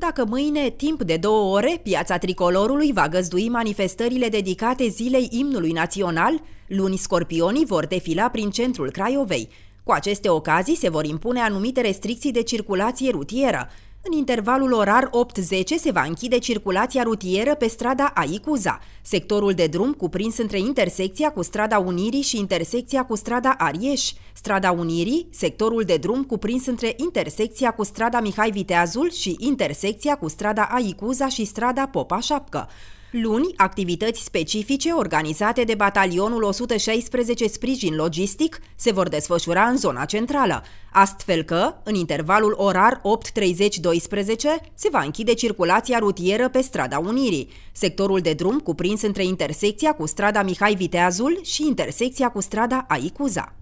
dacă mâine, timp de două ore, piața tricolorului va găzdui manifestările dedicate zilei imnului național, luni scorpionii vor defila prin centrul Craiovei. Cu aceste ocazii se vor impune anumite restricții de circulație rutieră. În intervalul orar 8-10 se va închide circulația rutieră pe strada Aicuza, sectorul de drum cuprins între intersecția cu strada Unirii și intersecția cu strada Arieș, strada Unirii, sectorul de drum cuprins între intersecția cu strada Mihai Viteazul și intersecția cu strada Aicuza și strada Popa Șapcă. Luni, activități specifice organizate de Batalionul 116 Sprijin Logistic se vor desfășura în zona centrală, astfel că, în intervalul orar 8.30-12, se va închide circulația rutieră pe Strada Unirii, sectorul de drum cuprins între intersecția cu strada Mihai Viteazul și intersecția cu strada Aicuza.